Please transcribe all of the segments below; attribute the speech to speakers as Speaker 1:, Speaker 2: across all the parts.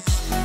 Speaker 1: times.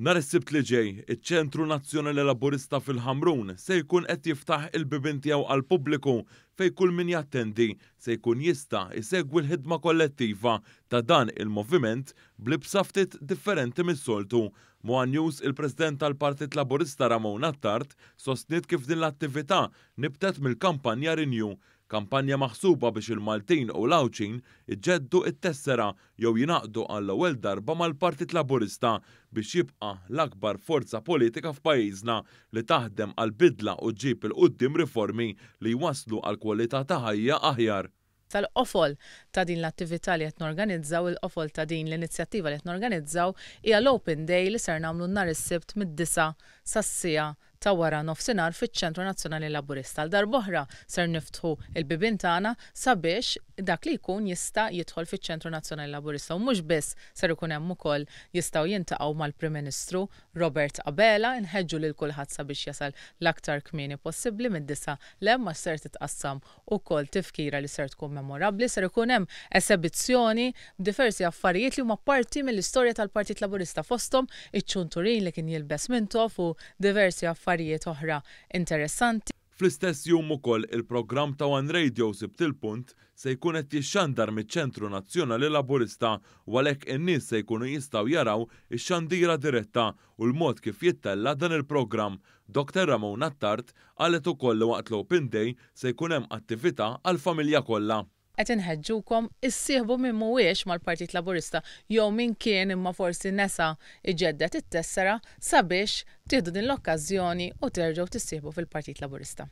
Speaker 1: Nar is-sibt li ġej, iċ-Ċentru Nazzjonali Laburista fil-Ħamrun se jkun qed jiftaħ il-bibin tiegħu għal pubbliku fej kull min jattendi se jkun jista' isegwi l-ħidma kollettiva ta' dan il-moviment blibsa ftit differenti mis-soltu. Moan News, il-President tal-Partit Laburista Ramon Attart, sostniet kif din l-attività nibtet mill-kampanja Renew kampanja maħsuba biex il-Maltin u Lawċin iġeddu iġġeddu it-tessera jew jinaqdu għall ewwel darba mal-Partit Laburista biex jibqa l-akbar forza politika f'pajjiżna li taħdem għal bidla u ġib il-qoddim riformi li jwaslu għal kwalità ta' ħajja aħjar
Speaker 2: tal-qofol ta' din l-attività li qed norganizzaw il-qofol ta' din l-inizjattiva li qed norganizzaw hija l-Open Day li ser nagħmlu nhar is-Sibt mid-disa sassija ta' wara nofsinhar fiċ-Ċentru Nazzjonali Laburista. Għal darboħra ser niftħu il-bibin tagħna sabiex dak li jkun jista' jidħol fiċ-Ċentru Nazzjonali Laburista u mhux biss ser ikun hemm ukoll jistgħu jintaqgħu mal-Prim Ministru Robert Abela nħeġġu lil kulħadd sabiex jasal l-aktar kmieni possibbli mid-disa lemma ser titqassam ukoll tifkira li ser tkun memorabbli ser ikun hemm esebizzjoni b'diversi affarijiet li huma parti mill-istorja tal-Partit Laburista fosthom iċ-ċunturin li kien jilbes mintof u diversi affarijiet affarijiet oħra interessanti.
Speaker 1: Fl-istess jum ukoll il-programm ta' One Radio sibt il-punt se jkun qed jixxandar miċ-Ċentru Nazzjonali Laburista u għalhekk in-nies se jkunu jistgħu jaraw ix-xandira diretta u l-mod kif jittella dan il-programm. Dr. Ramon Attart qalet ukoll li waqt l-Open Day se jkun hemm attività għall-familja kollha
Speaker 2: qed inħeġġukom issieħbu minn mhuwiex mal-Partit Laburista jew min kien imma forsi nesa iġeddet it-tessera sabiex tieħdu din l-okkażjoni u terġgħu tissieħbu fil-Partit Laburista.